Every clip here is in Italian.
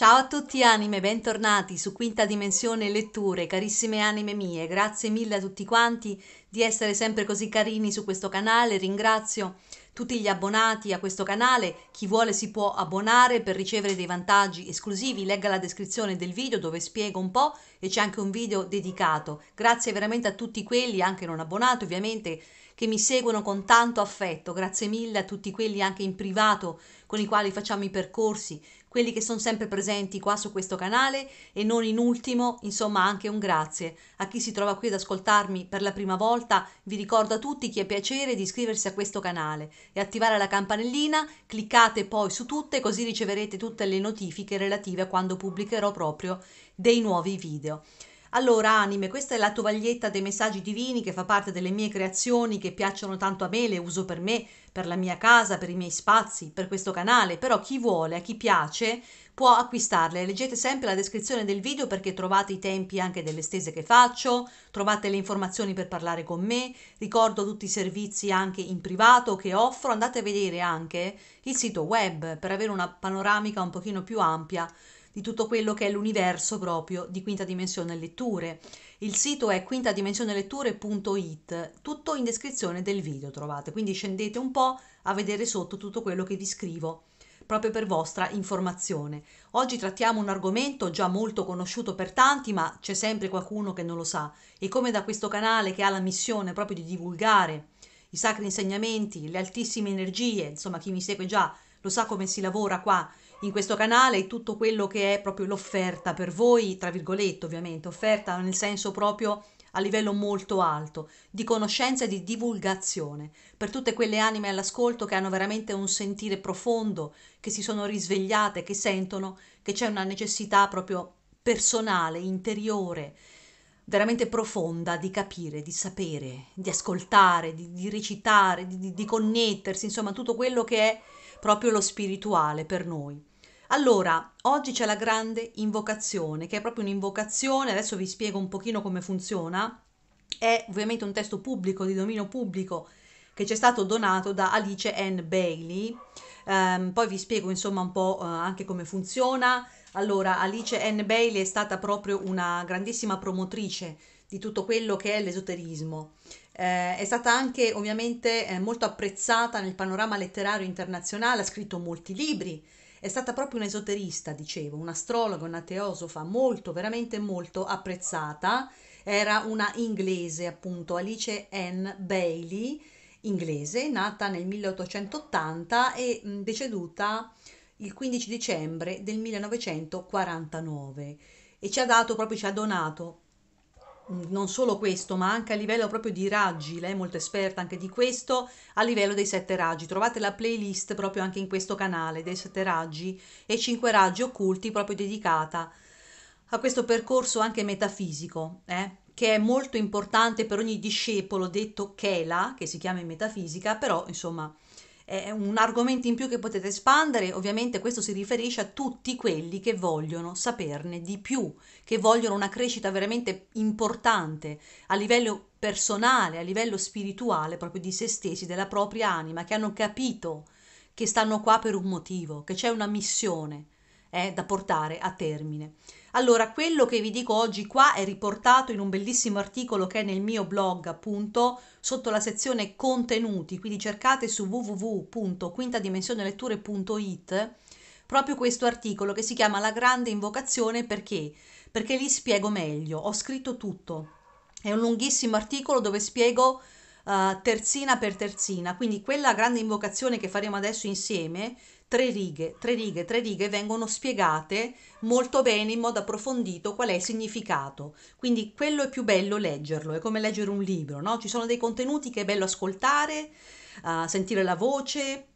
Ciao a tutti anime, bentornati su Quinta Dimensione Letture, carissime anime mie, grazie mille a tutti quanti di essere sempre così carini su questo canale, ringrazio tutti gli abbonati a questo canale, chi vuole si può abbonare per ricevere dei vantaggi esclusivi, legga la descrizione del video dove spiego un po' e c'è anche un video dedicato, grazie veramente a tutti quelli, anche non abbonati ovviamente, che mi seguono con tanto affetto, grazie mille a tutti quelli anche in privato con i quali facciamo i percorsi, quelli che sono sempre presenti qua su questo canale e non in ultimo, insomma, anche un grazie a chi si trova qui ad ascoltarmi per la prima volta. Vi ricordo a tutti chi ha piacere di iscriversi a questo canale e attivare la campanellina, cliccate poi su tutte così riceverete tutte le notifiche relative a quando pubblicherò proprio dei nuovi video. Allora, anime, questa è la tovaglietta dei messaggi divini che fa parte delle mie creazioni che piacciono tanto a me, le uso per me, per la mia casa, per i miei spazi, per questo canale, però chi vuole, a chi piace, può acquistarle. Leggete sempre la descrizione del video perché trovate i tempi anche delle stese che faccio, trovate le informazioni per parlare con me, ricordo tutti i servizi anche in privato che offro, andate a vedere anche il sito web per avere una panoramica un pochino più ampia di tutto quello che è l'universo proprio di Quinta Dimensione Letture. Il sito è quintaDimensioneLetture.it, tutto in descrizione del video trovate, quindi scendete un po' a vedere sotto tutto quello che vi scrivo proprio per vostra informazione. Oggi trattiamo un argomento già molto conosciuto per tanti, ma c'è sempre qualcuno che non lo sa. E come da questo canale che ha la missione proprio di divulgare i sacri insegnamenti, le altissime energie, insomma chi mi segue già lo sa come si lavora qua in questo canale tutto quello che è proprio l'offerta per voi, tra virgolette ovviamente, offerta nel senso proprio a livello molto alto, di conoscenza e di divulgazione, per tutte quelle anime all'ascolto che hanno veramente un sentire profondo, che si sono risvegliate, che sentono che c'è una necessità proprio personale, interiore, veramente profonda di capire, di sapere, di ascoltare, di, di recitare, di, di, connettersi, insomma tutto quello che è proprio lo spirituale per noi. Allora, oggi c'è la grande invocazione, che è proprio un'invocazione, adesso vi spiego un pochino come funziona, è ovviamente un testo pubblico, di dominio pubblico, che ci è stato donato da Alice Ann Bailey. Um, poi vi spiego insomma un po' uh, anche come funziona. Allora, Alice Ann Bailey è stata proprio una grandissima promotrice di tutto quello che è l'esoterismo. Eh, è stata anche ovviamente eh, molto apprezzata nel panorama letterario internazionale, ha scritto molti libri, è stata proprio un'esoterista, dicevo, un'astrologa, una teosofa molto, veramente molto apprezzata. Era una inglese, appunto, Alice Ann Bailey, inglese, nata nel 1880 e deceduta il 15 dicembre del 1949 e ci ha dato proprio ci ha donato Mm, non solo questo, ma anche a livello proprio di raggi, lei è molto esperta anche di questo, a livello dei sette raggi. Trovate la playlist proprio anche in questo canale dei sette raggi e cinque raggi occulti proprio dedicata a questo percorso anche metafisico, eh? che è molto importante per ogni discepolo detto Kela, che si chiama in metafisica, però insomma è un argomento in più che potete espandere, ovviamente questo si riferisce a tutti quelli che vogliono saperne di più, che vogliono una crescita veramente importante a livello personale, a livello spirituale, proprio di se stessi, della propria anima, che hanno capito che stanno qua per un motivo, che c'è una missione eh, da portare a termine. Allora, quello che vi dico oggi qua è riportato in un bellissimo articolo che è nel mio blog, appunto, sotto la sezione contenuti, quindi cercate su www.quintadimensionelettore.it proprio questo articolo che si chiama La grande invocazione perché? Perché lì spiego meglio, ho scritto tutto. È un lunghissimo articolo dove spiego uh, terzina per terzina, quindi quella grande invocazione che faremo adesso insieme tre righe, tre righe, tre righe vengono spiegate molto bene in modo approfondito qual è il significato. Quindi quello è più bello leggerlo, è come leggere un libro, no? Ci sono dei contenuti che è bello ascoltare, uh, sentire la voce,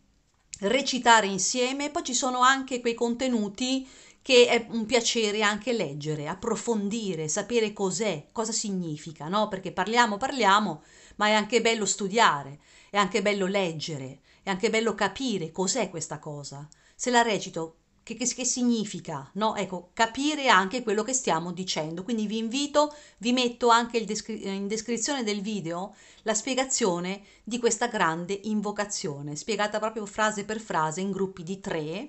recitare insieme, poi ci sono anche quei contenuti che è un piacere anche leggere, approfondire, sapere cos'è, cosa significa, no? Perché parliamo, parliamo, ma è anche bello studiare, è anche bello leggere, è anche bello capire cos'è questa cosa. Se la recito, che, che, che significa? No? Ecco, capire anche quello che stiamo dicendo. Quindi vi invito, vi metto anche descri- in descrizione del video la spiegazione di questa grande invocazione, spiegata proprio frase per frase in gruppi di tre,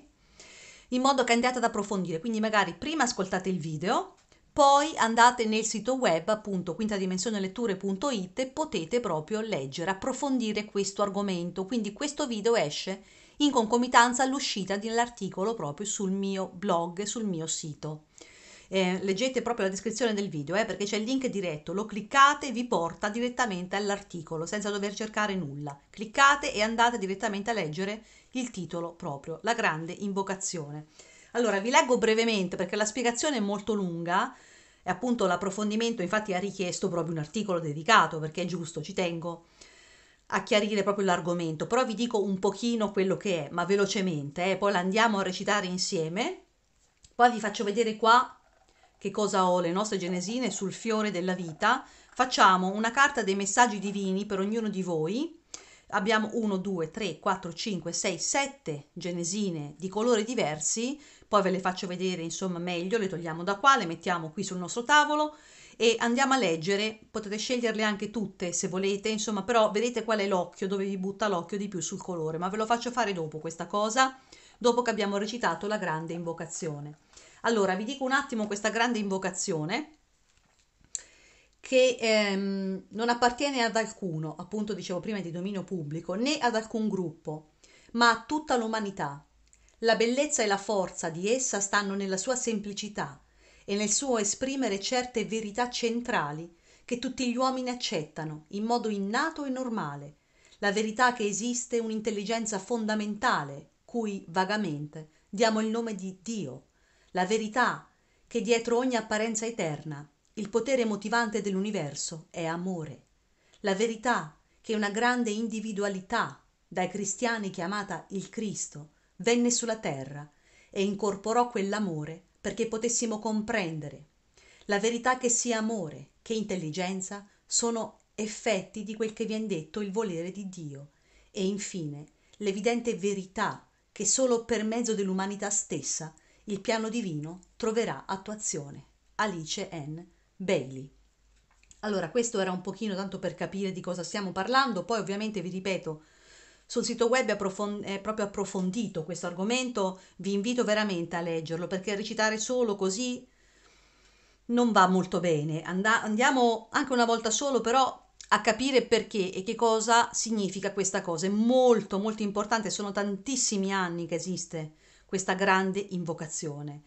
in modo che andiate ad approfondire. Quindi magari prima ascoltate il video poi andate nel sito web appunto quintadimensioneletture.it e potete proprio leggere, approfondire questo argomento. Quindi questo video esce in concomitanza all'uscita dell'articolo proprio sul mio blog, sul mio sito. Eh, leggete proprio la descrizione del video eh, perché c'è il link diretto, lo cliccate e vi porta direttamente all'articolo senza dover cercare nulla. Cliccate e andate direttamente a leggere il titolo proprio, la grande invocazione. Allora, vi leggo brevemente perché la spiegazione è molto lunga e appunto l'approfondimento infatti ha richiesto proprio un articolo dedicato perché è giusto, ci tengo a chiarire proprio l'argomento, però vi dico un pochino quello che è, ma velocemente, eh? poi la andiamo a recitare insieme, poi vi faccio vedere qua che cosa ho le nostre genesine sul fiore della vita, facciamo una carta dei messaggi divini per ognuno di voi, abbiamo 1, 2, 3, 4, 5, 6, 7 genesine di colori diversi poi ve le faccio vedere insomma meglio, le togliamo da qua, le mettiamo qui sul nostro tavolo e andiamo a leggere, potete sceglierle anche tutte se volete, insomma però vedete qual è l'occhio, dove vi butta l'occhio di più sul colore, ma ve lo faccio fare dopo questa cosa, dopo che abbiamo recitato la grande invocazione. Allora vi dico un attimo questa grande invocazione che ehm, non appartiene ad alcuno, appunto dicevo prima di dominio pubblico, né ad alcun gruppo, ma a tutta l'umanità la bellezza e la forza di essa stanno nella sua semplicità e nel suo esprimere certe verità centrali che tutti gli uomini accettano in modo innato e normale la verità che esiste un'intelligenza fondamentale cui vagamente diamo il nome di Dio la verità che dietro ogni apparenza eterna il potere motivante dell'universo è amore la verità che una grande individualità dai cristiani chiamata il Cristo venne sulla terra e incorporò quell'amore perché potessimo comprendere la verità che sia amore che intelligenza sono effetti di quel che viene detto il volere di dio e infine l'evidente verità che solo per mezzo dell'umanità stessa il piano divino troverà attuazione alice n bailey allora questo era un pochino tanto per capire di cosa stiamo parlando poi ovviamente vi ripeto sul sito web è, approfond- è proprio approfondito questo argomento, vi invito veramente a leggerlo perché recitare solo così non va molto bene. And- andiamo anche una volta solo però a capire perché e che cosa significa questa cosa. È molto molto importante, sono tantissimi anni che esiste questa grande invocazione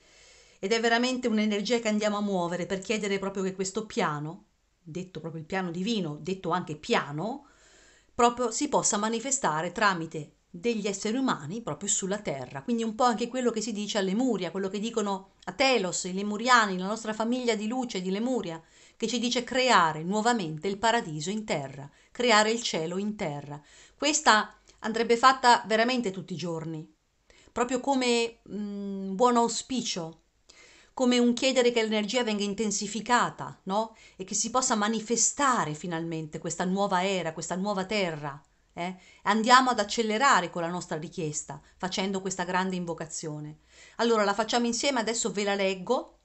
ed è veramente un'energia che andiamo a muovere per chiedere proprio che questo piano, detto proprio il piano divino, detto anche piano, proprio si possa manifestare tramite degli esseri umani proprio sulla terra. Quindi un po' anche quello che si dice a Lemuria, quello che dicono a Telos, i Lemuriani, la nostra famiglia di luce di Lemuria, che ci dice creare nuovamente il paradiso in terra, creare il cielo in terra. Questa andrebbe fatta veramente tutti i giorni, proprio come mh, mm, buon auspicio come un chiedere che l'energia venga intensificata, no? E che si possa manifestare finalmente questa nuova era, questa nuova terra. Eh? Andiamo ad accelerare con la nostra richiesta, facendo questa grande invocazione. Allora la facciamo insieme, adesso ve la leggo.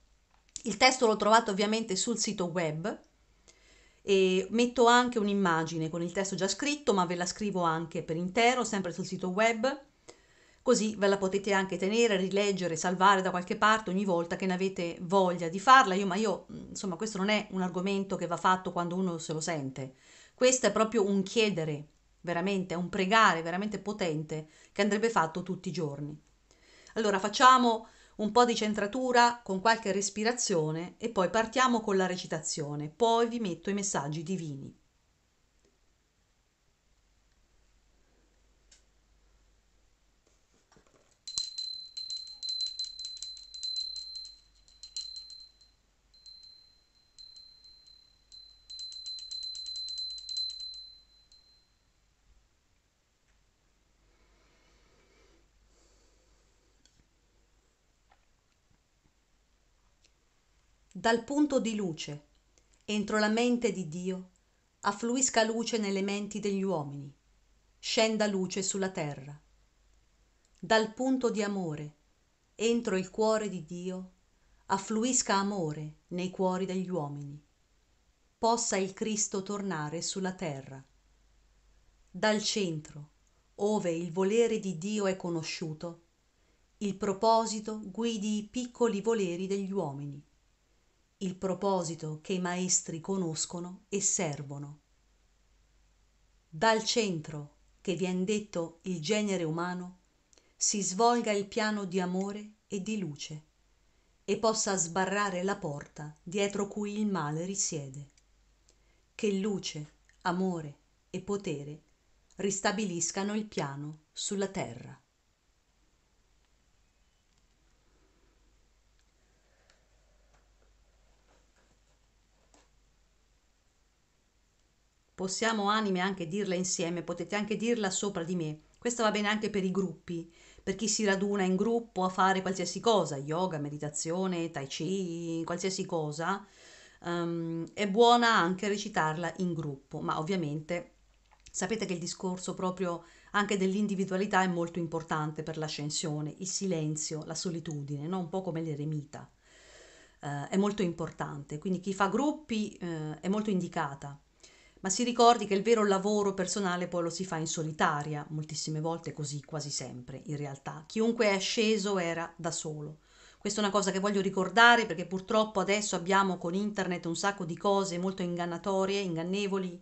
Il testo lo trovate ovviamente sul sito web e metto anche un'immagine con il testo già scritto, ma ve la scrivo anche per intero, sempre sul sito web così ve la potete anche tenere, rileggere, salvare da qualche parte ogni volta che ne avete voglia di farla, io, ma io, mm, insomma, questo non è un argomento che va fatto quando uno se lo sente, questo è proprio un chiedere, veramente, è un pregare veramente potente che andrebbe fatto tutti i giorni. Allora facciamo un po' di centratura con qualche respirazione e poi partiamo con la recitazione, poi vi metto i messaggi divini. dal punto di luce entro la mente di dio affluisca luce nelle menti degli uomini scenda luce sulla terra dal punto di amore entro il cuore di dio affluisca amore nei cuori degli uomini possa il cristo tornare sulla terra dal centro ove il volere di dio è conosciuto il proposito guidi i piccoli voleri degli uomini il proposito che i maestri conoscono e servono. Dal centro, che vien detto il genere umano, si svolga il piano di amore e di luce e possa sbarrare la porta dietro cui il male risiede. Che luce, amore e potere ristabiliscano il piano sulla terra. possiamo anime anche dirla insieme, potete anche dirla sopra di me. Questo va bene anche per i gruppi, per chi si raduna in gruppo a fare qualsiasi cosa, yoga, meditazione, tai chi, qualsiasi cosa. Um, è buona anche recitarla in gruppo, ma ovviamente sapete che il discorso proprio anche dell'individualità è molto importante per l'ascensione, il silenzio, la solitudine, no? un po' come l'eremita. Uh, è molto importante, quindi chi fa gruppi uh, è molto indicata ma si ricordi che il vero lavoro personale poi lo si fa in solitaria, moltissime volte così, quasi sempre in realtà. Chiunque è asceso era da solo. Questa è una cosa che voglio ricordare perché purtroppo adesso abbiamo con internet un sacco di cose molto ingannatorie, ingannevoli,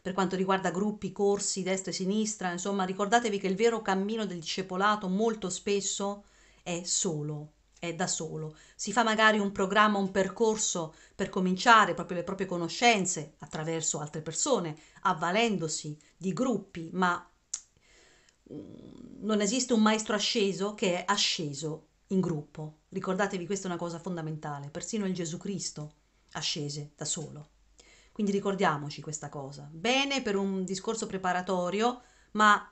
per quanto riguarda gruppi, corsi, destra e sinistra, insomma ricordatevi che il vero cammino del discepolato molto spesso è solo, è da solo, si fa magari un programma, un percorso per cominciare proprio le proprie conoscenze attraverso altre persone, avvalendosi di gruppi, ma mm, non esiste un maestro asceso che è asceso in gruppo. Ricordatevi, questa è una cosa fondamentale, persino il Gesù Cristo ascese da solo. Quindi ricordiamoci questa cosa. Bene per un discorso preparatorio, ma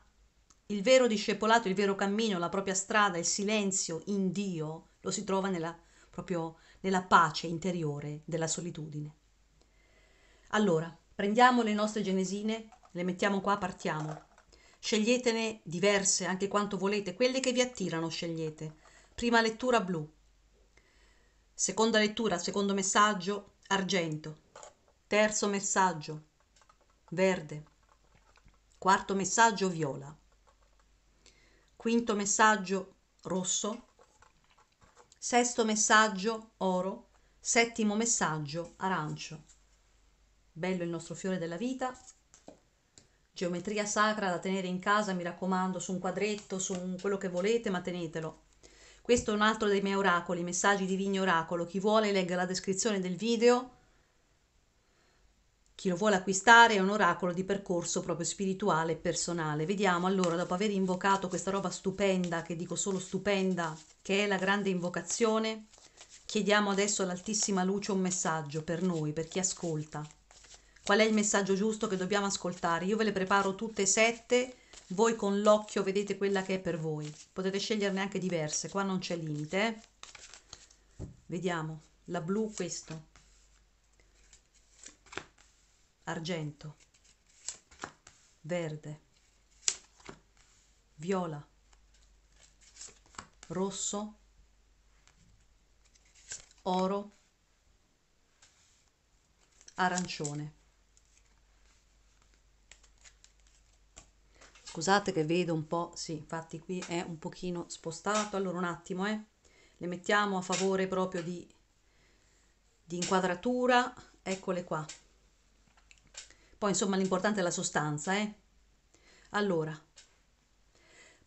il vero discepolato, il vero cammino, la propria strada, il silenzio in Dio lo si trova nella, proprio nella pace interiore della solitudine. Allora, prendiamo le nostre genesine, le mettiamo qua, partiamo. Sceglietene diverse, anche quanto volete, quelle che vi attirano scegliete. Prima lettura blu, seconda lettura, secondo messaggio argento, terzo messaggio verde, quarto messaggio viola, quinto messaggio rosso, sesto messaggio oro settimo messaggio arancio bello il nostro fiore della vita geometria sacra da tenere in casa mi raccomando su un quadretto su un quello che volete ma tenetelo questo è un altro dei miei oracoli messaggi di vigno oracolo chi vuole legga la descrizione del video chi lo vuole acquistare è un oracolo di percorso proprio spirituale e personale. Vediamo allora, dopo aver invocato questa roba stupenda, che dico solo stupenda, che è la grande invocazione, chiediamo adesso all'Altissima Luce un messaggio per noi, per chi ascolta. Qual è il messaggio giusto che dobbiamo ascoltare? Io ve le preparo tutte e sette, voi con l'occhio vedete quella che è per voi. Potete sceglierne anche diverse, qua non c'è limite. Eh? Vediamo, la blu questo, argento, verde, viola, rosso, oro, arancione. Scusate che vedo un po', sì, infatti qui è un pochino spostato, allora un attimo, eh. Le mettiamo a favore proprio di, di inquadratura, eccole qua. Poi insomma l'importante è la sostanza, eh? Allora,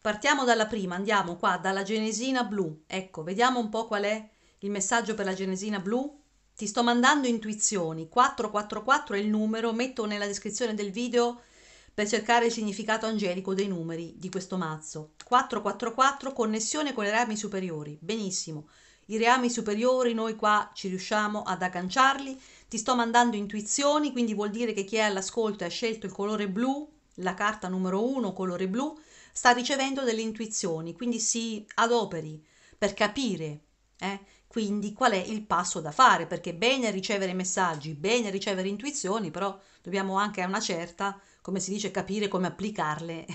partiamo dalla prima, andiamo qua dalla genesina blu. Ecco, vediamo un po' qual è il messaggio per la genesina blu. Ti sto mandando intuizioni, 444 è il numero, metto nella descrizione del video per cercare il significato angelico dei numeri di questo mazzo. 444 connessione con le rami superiori. Benissimo i reami superiori noi qua ci riusciamo ad agganciarli, ti sto mandando intuizioni, quindi vuol dire che chi è all'ascolto e ha scelto il colore blu, la carta numero 1, colore blu, sta ricevendo delle intuizioni, quindi si adoperi per capire eh, quindi qual è il passo da fare, perché bene ricevere messaggi, bene ricevere intuizioni, però dobbiamo anche a una certa, come si dice, capire come applicarle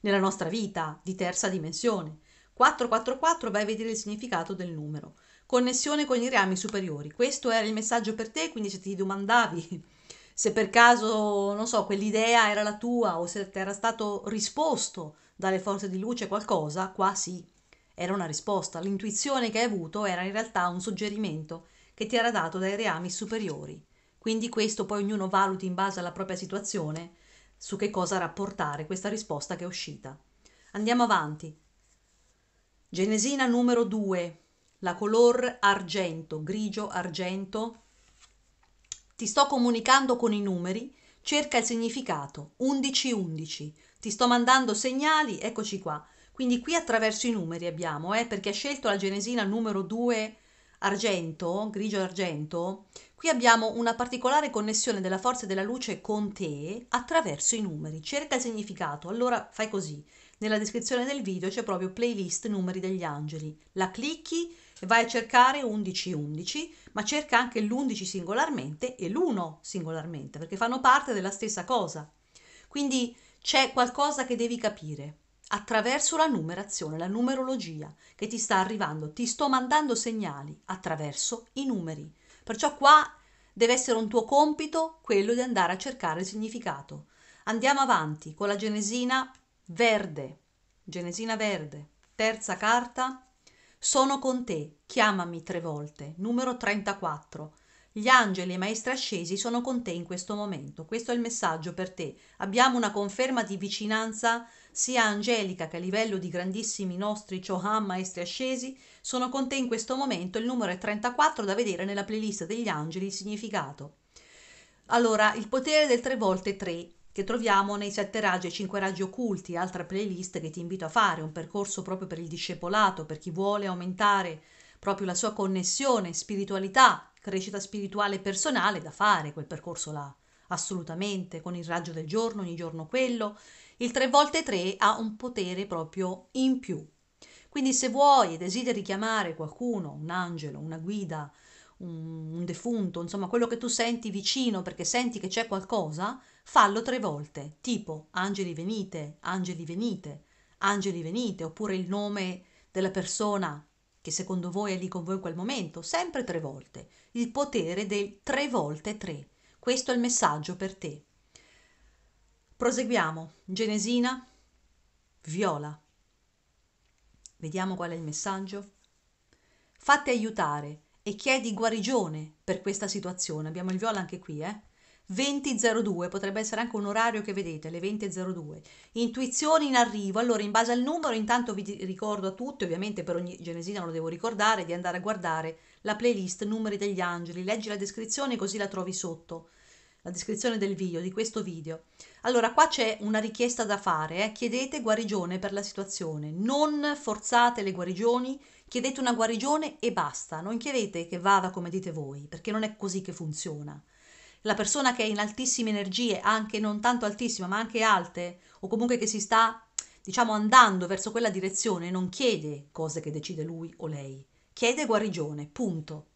nella nostra vita di terza dimensione. 444 vai a vedere il significato del numero. Connessione con i rami superiori. Questo era il messaggio per te, quindi se ti domandavi se per caso, non so, quell'idea era la tua o se ti era stato risposto dalle forze di luce qualcosa, qua sì, era una risposta. L'intuizione che hai avuto era in realtà un suggerimento che ti era dato dai reami superiori. Quindi questo poi ognuno valuti in base alla propria situazione su che cosa rapportare questa risposta che è uscita. Andiamo avanti. Genesina numero 2, la color argento, grigio argento. Ti sto comunicando con i numeri, cerca il significato. 1111. Ti sto mandando segnali, eccoci qua. Quindi qui attraverso i numeri abbiamo, eh, perché ha scelto la Genesina numero 2 argento, grigio argento, qui abbiamo una particolare connessione della forza della luce con te attraverso i numeri. Cerca il significato, allora fai così. Nella descrizione del video c'è proprio playlist numeri degli angeli. La clicchi e vai a cercare 1111, ma cerca anche l'11 singolarmente e l'1 singolarmente, perché fanno parte della stessa cosa. Quindi c'è qualcosa che devi capire attraverso la numerazione, la numerologia che ti sta arrivando, ti sto mandando segnali attraverso i numeri. Perciò qua deve essere un tuo compito quello di andare a cercare il significato. Andiamo avanti con la Genesina Verde, Genesina Verde, terza carta. Sono con te, chiamami tre volte, numero 34. Gli angeli e i maestri ascesi sono con te in questo momento. Questo è il messaggio per te. Abbiamo una conferma di vicinanza sia angelica che a livello di grandissimi nostri Chohan maestri ascesi. Sono con te in questo momento. Il numero è 34 da vedere nella playlist degli angeli il significato. Allora, il potere del tre volte tre che troviamo nei sette raggi e cinque raggi occulti, altra playlist che ti invito a fare, un percorso proprio per il discepolato, per chi vuole aumentare proprio la sua connessione, spiritualità, crescita spirituale e personale, da fare quel percorso là, assolutamente, con il raggio del giorno, ogni giorno quello. Il 3 volte 3 ha un potere proprio in più. Quindi se vuoi e desideri chiamare qualcuno, un angelo, una guida, un, un defunto, insomma quello che tu senti vicino perché senti che c'è qualcosa, fallo tre volte tipo angeli venite angeli venite angeli venite oppure il nome della persona che secondo voi è lì con voi in quel momento sempre tre volte il potere del tre volte tre questo è il messaggio per te proseguiamo Genesina Viola vediamo qual è il messaggio fatti aiutare e chiedi guarigione per questa situazione abbiamo il viola anche qui eh 20.02, potrebbe essere anche un orario che vedete, le 20.02. Intuizioni in arrivo, allora in base al numero intanto vi ricordo a tutti, ovviamente per ogni genesina lo devo ricordare, di andare a guardare la playlist Numeri degli Angeli, leggi la descrizione così la trovi sotto, la descrizione del video, di questo video. Allora qua c'è una richiesta da fare, eh? chiedete guarigione per la situazione, non forzate le guarigioni, chiedete una guarigione e basta, non chiedete che vada come dite voi, perché non è così che funziona la persona che è in altissime energie, anche non tanto altissima, ma anche alte, o comunque che si sta, diciamo, andando verso quella direzione, non chiede cose che decide lui o lei, chiede guarigione, punto.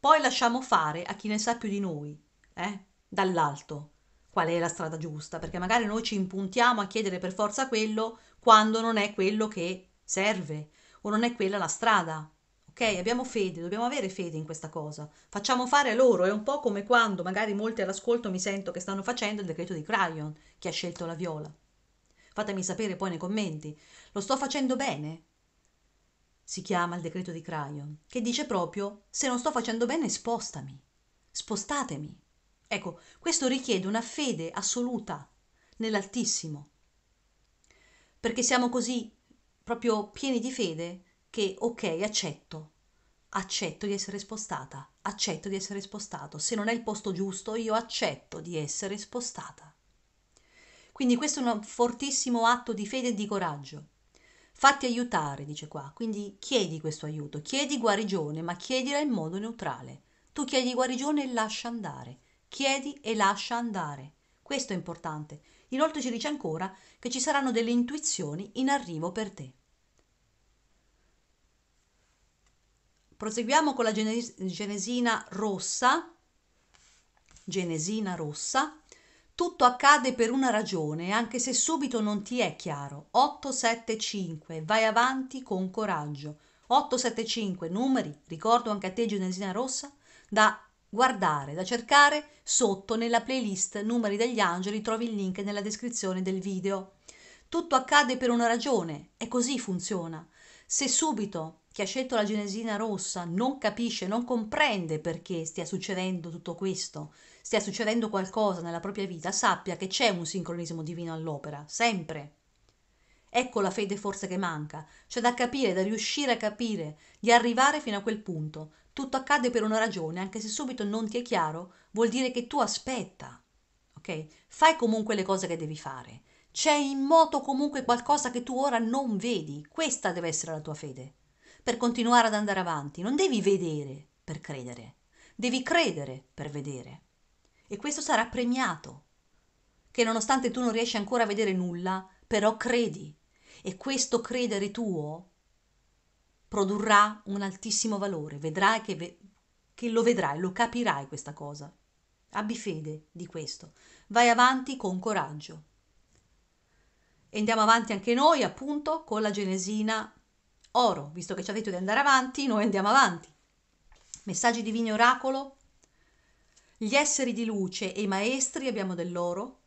Poi lasciamo fare a chi ne sa più di noi, eh? dall'alto, qual è la strada giusta, perché magari noi ci impuntiamo a chiedere per forza quello quando non è quello che serve o non è quella la strada. Ok, abbiamo fede, dobbiamo avere fede in questa cosa. Facciamo fare a loro, è un po' come quando magari molti all'ascolto mi sento che stanno facendo il decreto di Cryon, che ha scelto la viola. Fatemi sapere poi nei commenti, lo sto facendo bene? Si chiama il decreto di Cryon, che dice proprio se non sto facendo bene spostami, spostatemi. Ecco, questo richiede una fede assoluta nell'Altissimo, perché siamo così proprio pieni di fede che ok, accetto, accetto di essere spostata, accetto di essere spostato, se non è il posto giusto io accetto di essere spostata. Quindi questo è un fortissimo atto di fede e di coraggio. Fatti aiutare, dice qua, quindi chiedi questo aiuto, chiedi guarigione, ma chiedila in modo neutrale. Tu chiedi guarigione e lascia andare, chiedi e lascia andare. Questo è importante. Inoltre ci dice ancora che ci saranno delle intuizioni in arrivo per te. Proseguiamo con la genesina rossa. Genesina rossa. Tutto accade per una ragione, anche se subito non ti è chiaro. 875, vai avanti con coraggio. 875, numeri, ricordo anche a te Genesina rossa, da guardare, da cercare sotto nella playlist Numeri degli Angeli, trovi il link nella descrizione del video. Tutto accade per una ragione, e così funziona se subito chi ha scelto la Genesina rossa non capisce, non comprende perché stia succedendo tutto questo, stia succedendo qualcosa nella propria vita, sappia che c'è un sincronismo divino all'opera, sempre. Ecco la fede forse che manca, c'è da capire, da riuscire a capire, di arrivare fino a quel punto. Tutto accade per una ragione, anche se subito non ti è chiaro, vuol dire che tu aspetta. Ok? Fai comunque le cose che devi fare c'è in moto comunque qualcosa che tu ora non vedi. Questa deve essere la tua fede. Per continuare ad andare avanti, non devi vedere per credere, devi credere per vedere. E questo sarà premiato. Che nonostante tu non riesci ancora a vedere nulla, però credi. E questo credere tuo produrrà un altissimo valore. Vedrai che, ve- che lo vedrai, lo capirai questa cosa. Abbi fede di questo. Vai avanti con coraggio e andiamo avanti anche noi appunto con la Genesina Oro, visto che ci ha detto di andare avanti, noi andiamo avanti. Messaggi divini oracolo, gli esseri di luce e i maestri, abbiamo dell'oro,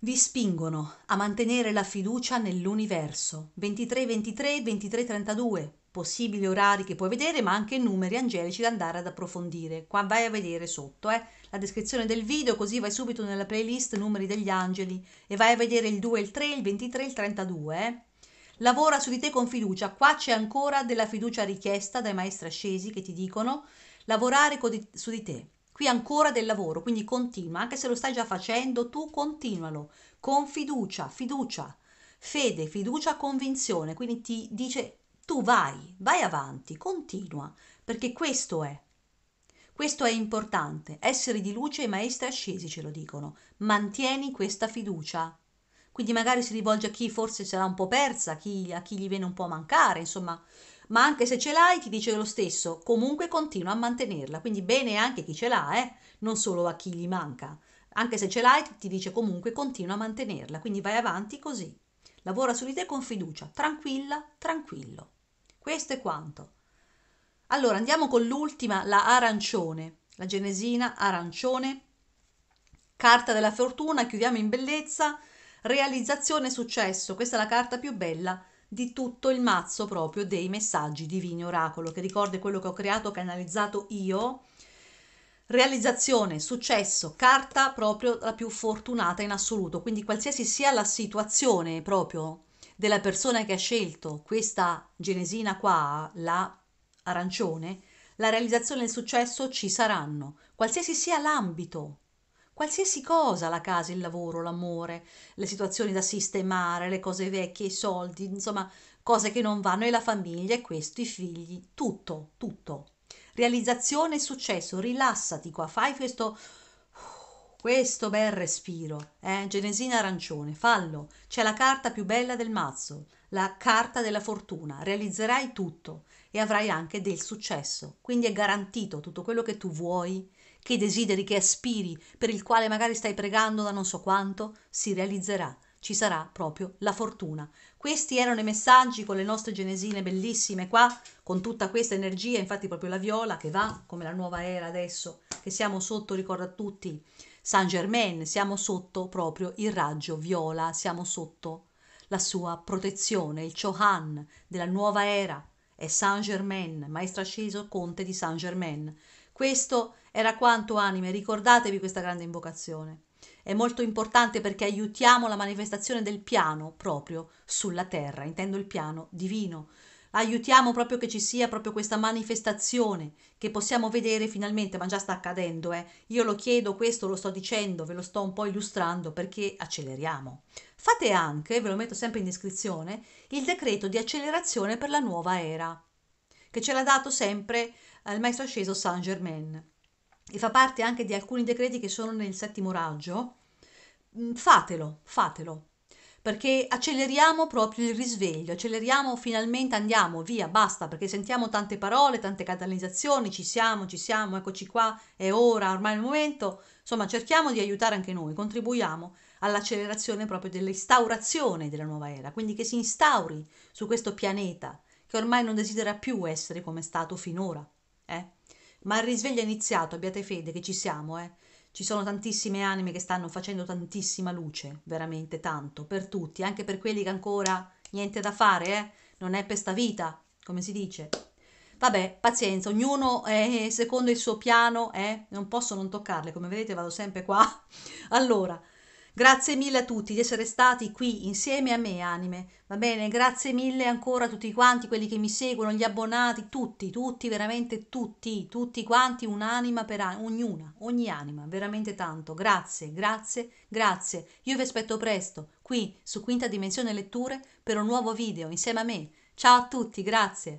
vi spingono a mantenere la fiducia nell'universo. 23 23 23 32 possibili orari che puoi vedere, ma anche numeri angelici da andare ad approfondire. Qua vai a vedere sotto eh, la descrizione del video, così vai subito nella playlist numeri degli angeli e vai a vedere il 2, il 3, il 23, il 32. Eh. Lavora su di te con fiducia, qua c'è ancora della fiducia richiesta dai maestri ascesi che ti dicono lavorare di, su di te. Qui ancora del lavoro, quindi continua, anche se lo stai già facendo, tu continualo con fiducia, fiducia, fede, fiducia, convinzione. Quindi ti dice tu vai, vai avanti, continua, perché questo è. Questo è importante, essere di luce e maestri ascesi ce lo dicono. Mantieni questa fiducia. Quindi magari si rivolge a chi forse sarà un po' persa, a chi, a chi gli viene un po' a mancare, insomma. Ma anche se ce l'hai ti dice lo stesso, comunque continua a mantenerla. Quindi bene anche chi ce l'ha, eh? non solo a chi gli manca. Anche se ce l'hai ti dice comunque continua a mantenerla. Quindi vai avanti così. Lavora su di te con fiducia, tranquilla, tranquillo. Questo è quanto. Allora andiamo con l'ultima, la arancione, la genesina arancione. Carta della fortuna, chiudiamo in bellezza, realizzazione successo. Questa è la carta più bella di tutto il mazzo proprio dei messaggi divini oracolo, che ricorda quello che ho creato, canalizzato io. Realizzazione, successo, carta proprio la più fortunata in assoluto, quindi qualsiasi sia la situazione proprio della persona che ha scelto questa genesina qua, la arancione, la realizzazione e il successo ci saranno, qualsiasi sia l'ambito, qualsiasi cosa, la casa, il lavoro, l'amore, le situazioni da sistemare, le cose vecchie, i soldi, insomma, cose che non vanno e la famiglia e questo, i figli, tutto, tutto. Realizzazione e successo, rilassati qua, fai questo questo bel respiro eh genesina arancione fallo c'è la carta più bella del mazzo la carta della fortuna realizzerai tutto e avrai anche del successo quindi è garantito tutto quello che tu vuoi che desideri che aspiri per il quale magari stai pregando da non so quanto si realizzerà ci sarà proprio la fortuna. Questi erano i messaggi con le nostre genesine bellissime qua, con tutta questa energia, infatti proprio la viola che va come la nuova era adesso che siamo sotto, ricorda a tutti Saint Germain, siamo sotto proprio il raggio viola, siamo sotto la sua protezione, il Chohan della nuova era è Saint Germain, maestro asceso conte di Saint Germain. Questo era quanto anime, ricordatevi questa grande invocazione. È molto importante perché aiutiamo la manifestazione del piano proprio sulla terra, intendo il piano divino, aiutiamo proprio che ci sia proprio questa manifestazione, che possiamo vedere finalmente, ma già sta accadendo, eh. io lo chiedo, questo lo sto dicendo, ve lo sto un po' illustrando perché acceleriamo. Fate anche, ve lo metto sempre in descrizione, il decreto di accelerazione per la nuova era, che ce l'ha dato sempre eh, il maestro asceso Saint Germain e fa parte anche di alcuni decreti che sono nel settimo raggio. Mm, fatelo, fatelo, perché acceleriamo proprio il risveglio, acceleriamo finalmente, andiamo via, basta, perché sentiamo tante parole, tante catalizzazioni, ci siamo, ci siamo, eccoci qua, è ora, ormai è il momento, insomma cerchiamo di aiutare anche noi, contribuiamo all'accelerazione proprio dell'instaurazione della nuova era, quindi che si instauri su questo pianeta che ormai non desidera più essere come è stato finora, eh? Ma il risveglio è iniziato, abbiate fede che ci siamo, eh? Ci sono tantissime anime che stanno facendo tantissima luce, veramente tanto, per tutti, anche per quelli che ancora niente da fare, eh? non è per sta vita, come si dice. Vabbè, pazienza, ognuno è secondo il suo piano, eh? non posso non toccarle, come vedete vado sempre qua. Allora, Grazie mille a tutti di essere stati qui insieme a me, anime. Va bene, grazie mille ancora a tutti quanti, quelli che mi seguono, gli abbonati, tutti, tutti, veramente tutti, tutti quanti, un'anima per anima, ognuna, ogni anima, veramente tanto. Grazie, grazie, grazie. Io vi aspetto presto, qui su Quinta Dimensione Letture, per un nuovo video insieme a me. Ciao a tutti, grazie.